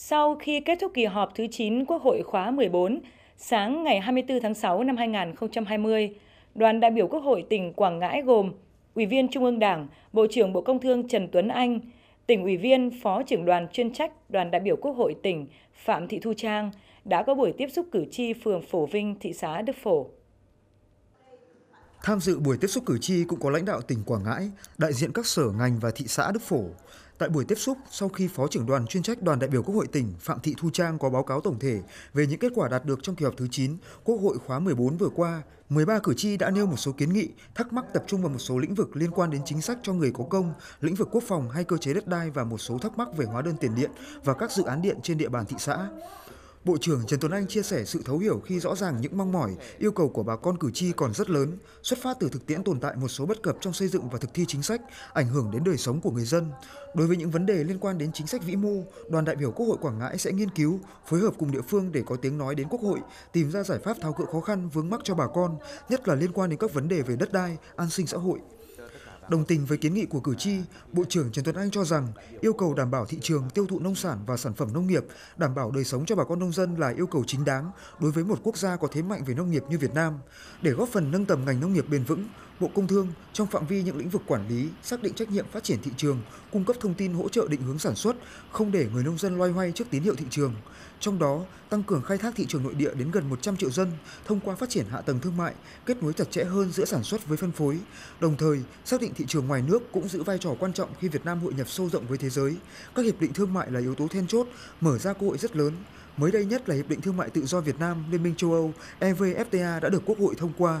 Sau khi kết thúc kỳ họp thứ 9 Quốc hội khóa 14, sáng ngày 24 tháng 6 năm 2020, đoàn đại biểu Quốc hội tỉnh Quảng Ngãi gồm Ủy viên Trung ương Đảng, Bộ trưởng Bộ Công Thương Trần Tuấn Anh, tỉnh ủy viên, phó trưởng đoàn chuyên trách đoàn đại biểu Quốc hội tỉnh Phạm Thị Thu Trang đã có buổi tiếp xúc cử tri phường Phổ Vinh, thị xã Đức Phổ. Tham dự buổi tiếp xúc cử tri cũng có lãnh đạo tỉnh Quảng Ngãi, đại diện các sở ngành và thị xã Đức Phổ. Tại buổi tiếp xúc, sau khi Phó trưởng đoàn chuyên trách đoàn đại biểu Quốc hội tỉnh Phạm Thị Thu Trang có báo cáo tổng thể về những kết quả đạt được trong kỳ họp thứ 9 Quốc hội khóa 14 vừa qua, 13 cử tri đã nêu một số kiến nghị, thắc mắc tập trung vào một số lĩnh vực liên quan đến chính sách cho người có công, lĩnh vực quốc phòng hay cơ chế đất đai và một số thắc mắc về hóa đơn tiền điện và các dự án điện trên địa bàn thị xã. Bộ trưởng Trần Tuấn Anh chia sẻ sự thấu hiểu khi rõ ràng những mong mỏi, yêu cầu của bà con cử tri còn rất lớn, xuất phát từ thực tiễn tồn tại một số bất cập trong xây dựng và thực thi chính sách, ảnh hưởng đến đời sống của người dân. Đối với những vấn đề liên quan đến chính sách vĩ mô, đoàn đại biểu Quốc hội Quảng Ngãi sẽ nghiên cứu, phối hợp cùng địa phương để có tiếng nói đến Quốc hội, tìm ra giải pháp tháo gỡ khó khăn vướng mắc cho bà con, nhất là liên quan đến các vấn đề về đất đai, an sinh xã hội, Đồng tình với kiến nghị của cử tri, Bộ trưởng Trần Tuấn Anh cho rằng yêu cầu đảm bảo thị trường tiêu thụ nông sản và sản phẩm nông nghiệp, đảm bảo đời sống cho bà con nông dân là yêu cầu chính đáng đối với một quốc gia có thế mạnh về nông nghiệp như Việt Nam. Để góp phần nâng tầm ngành nông nghiệp bền vững, Bộ Công Thương trong phạm vi những lĩnh vực quản lý xác định trách nhiệm phát triển thị trường, cung cấp thông tin hỗ trợ định hướng sản xuất, không để người nông dân loay hoay trước tín hiệu thị trường. Trong đó, tăng cường khai thác thị trường nội địa đến gần 100 triệu dân thông qua phát triển hạ tầng thương mại, kết nối chặt chẽ hơn giữa sản xuất với phân phối. Đồng thời, xác định thị trường ngoài nước cũng giữ vai trò quan trọng khi Việt Nam hội nhập sâu rộng với thế giới. Các hiệp định thương mại là yếu tố then chốt, mở ra cơ hội rất lớn. Mới đây nhất là Hiệp định Thương mại Tự do Việt Nam, Liên minh châu Âu, EVFTA đã được Quốc hội thông qua.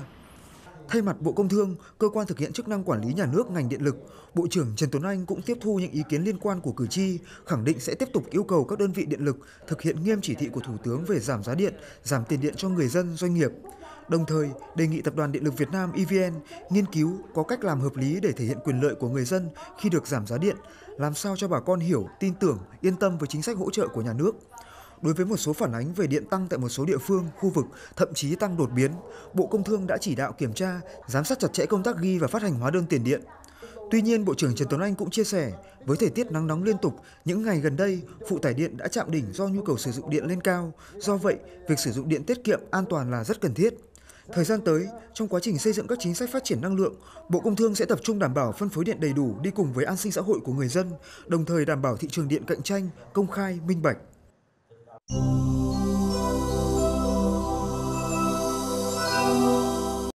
Thay mặt Bộ Công Thương, cơ quan thực hiện chức năng quản lý nhà nước ngành điện lực, Bộ trưởng Trần Tuấn Anh cũng tiếp thu những ý kiến liên quan của cử tri, khẳng định sẽ tiếp tục yêu cầu các đơn vị điện lực thực hiện nghiêm chỉ thị của Thủ tướng về giảm giá điện, giảm tiền điện cho người dân, doanh nghiệp. Đồng thời, đề nghị Tập đoàn Điện lực Việt Nam EVN nghiên cứu có cách làm hợp lý để thể hiện quyền lợi của người dân khi được giảm giá điện, làm sao cho bà con hiểu, tin tưởng, yên tâm với chính sách hỗ trợ của nhà nước. Đối với một số phản ánh về điện tăng tại một số địa phương, khu vực, thậm chí tăng đột biến, Bộ Công Thương đã chỉ đạo kiểm tra, giám sát chặt chẽ công tác ghi và phát hành hóa đơn tiền điện. Tuy nhiên, Bộ trưởng Trần Tuấn Anh cũng chia sẻ, với thời tiết nắng nóng liên tục, những ngày gần đây, phụ tải điện đã chạm đỉnh do nhu cầu sử dụng điện lên cao. Do vậy, việc sử dụng điện tiết kiệm, an toàn là rất cần thiết. Thời gian tới, trong quá trình xây dựng các chính sách phát triển năng lượng, Bộ Công Thương sẽ tập trung đảm bảo phân phối điện đầy đủ đi cùng với an sinh xã hội của người dân, đồng thời đảm bảo thị trường điện cạnh tranh, công khai, minh bạch.